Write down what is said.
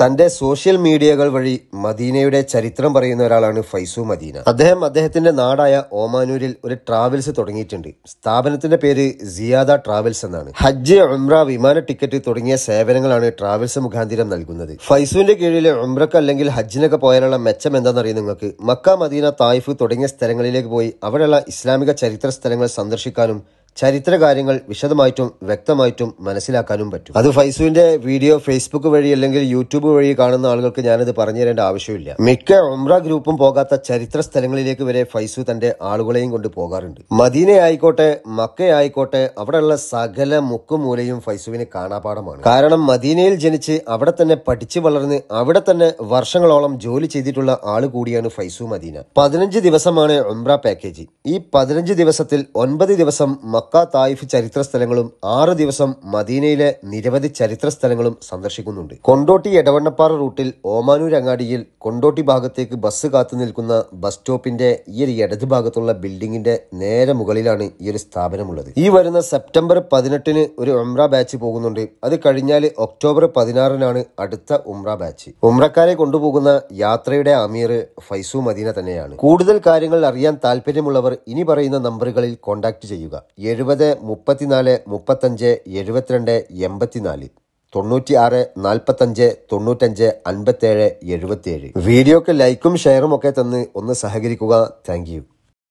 തന്റെ സോഷ്യൽ മീഡിയകൾ വഴി മദീനയുടെ ചരിത്രം പറയുന്ന ഒരാളാണ് ഫൈസു മദീന അദ്ദേഹം അദ്ദേഹത്തിന്റെ നാടായ ഓമാനൂരിൽ ഒരു ട്രാവൽസ് തുടങ്ങിയിട്ടുണ്ട് സ്ഥാപനത്തിന്റെ പേര് സിയാദ ട്രാവൽസ് എന്നാണ് ഹജ്ജ് ഉംറ വിമാന ടിക്കറ്റ് തുടങ്ങിയ സേവനങ്ങളാണ് ട്രാവൽസ് മുഖാന്തിരം നൽകുന്നത് ഫൈസുവിന്റെ കീഴിൽ ഉംറക്ക് അല്ലെങ്കിൽ ഹജ്ജിനൊക്കെ പോയാലുള്ള മെച്ചം എന്താണെന്നറിയാം നിങ്ങൾക്ക് മക്ക മദീന തായിഫ് തുടങ്ങിയ സ്ഥലങ്ങളിലേക്ക് പോയി അവിടെയുള്ള ഇസ്ലാമിക ചരിത്ര സ്ഥലങ്ങൾ സന്ദർശിക്കാനും ചരിത്ര കാര്യങ്ങൾ വിശദമായിട്ടും വ്യക്തമായിട്ടും മനസ്സിലാക്കാനും പറ്റും അത് ഫൈസുവിന്റെ വീഡിയോ ഫേസ്ബുക്ക് വഴി അല്ലെങ്കിൽ യൂട്യൂബ് വഴി കാണുന്ന ആളുകൾക്ക് ഞാനത് പറഞ്ഞു തരേണ്ട ആവശ്യമില്ല മിക്ക ഒമ്ര ഗ്രൂപ്പും പോകാത്ത ചരിത്ര സ്ഥലങ്ങളിലേക്ക് വരെ ഫൈസു തന്റെ ആളുകളെയും കൊണ്ട് പോകാറുണ്ട് മദീന ആയിക്കോട്ടെ മക്ക ആയിക്കോട്ടെ അവിടെയുള്ള സകല മുക്കുമൂലയും ഫൈസുവിന് കാണാപാഠമാണ് കാരണം മദീനയിൽ ജനിച്ച് അവിടെ തന്നെ പഠിച്ചു വളർന്ന് അവിടെ തന്നെ വർഷങ്ങളോളം ജോലി ചെയ്തിട്ടുള്ള ആൾ കൂടിയാണ് ഫൈസു മദീന പതിനഞ്ച് ദിവസമാണ് ഒമ്ര പാക്കേജ് ഈ പതിനഞ്ച് ദിവസത്തിൽ ഒൻപത് ദിവസം മക്ക മക്ക തായിഫ് ചരിത്ര സ്ഥലങ്ങളും ആറ് ദിവസം മദീനയിലെ നിരവധി ചരിത്ര സ്ഥലങ്ങളും സന്ദർശിക്കുന്നുണ്ട് കൊണ്ടോട്ടി എടവണ്ണപ്പാറ റൂട്ടിൽ ഓമാനൂർ അങ്ങാടിയിൽ കൊണ്ടോട്ടി ഭാഗത്തേക്ക് ബസ് കാത്തു നിൽക്കുന്ന ബസ് സ്റ്റോപ്പിന്റെ ഈ ഒരു ഇടത് ഭാഗത്തുള്ള ബിൽഡിംഗിന്റെ നേരെ മുകളിലാണ് ഈ ഒരു സ്ഥാപനമുള്ളത് ഈ വരുന്ന സെപ്റ്റംബർ പതിനെട്ടിന് ഒരു ഉംറ ബാച്ച് പോകുന്നുണ്ട് അത് കഴിഞ്ഞാൽ ഒക്ടോബർ പതിനാറിനാണ് അടുത്ത ഉംറ ബാച്ച് ഉംറക്കാരെ കൊണ്ടുപോകുന്ന യാത്രയുടെ അമീർ ഫൈസു മദീന തന്നെയാണ് കൂടുതൽ കാര്യങ്ങൾ അറിയാൻ താല്പര്യമുള്ളവർ ഇനി പറയുന്ന നമ്പറുകളിൽ കോൺടാക്ട് ചെയ്യുക എഴുപത് മുപ്പത്തിനാല് മുപ്പത്തഞ്ച് എഴുപത്തിരണ്ട് എൺപത്തിനാല് ആറ് നാൽപ്പത്തഞ്ച് തൊണ്ണൂറ്റഞ്ച് അൻപത്തേഴ് എഴുപത്തേഴ് വീഡിയോക്ക് ലൈക്കും ഷെയറും ഒക്കെ തന്ന് ഒന്ന് സഹകരിക്കുക താങ്ക്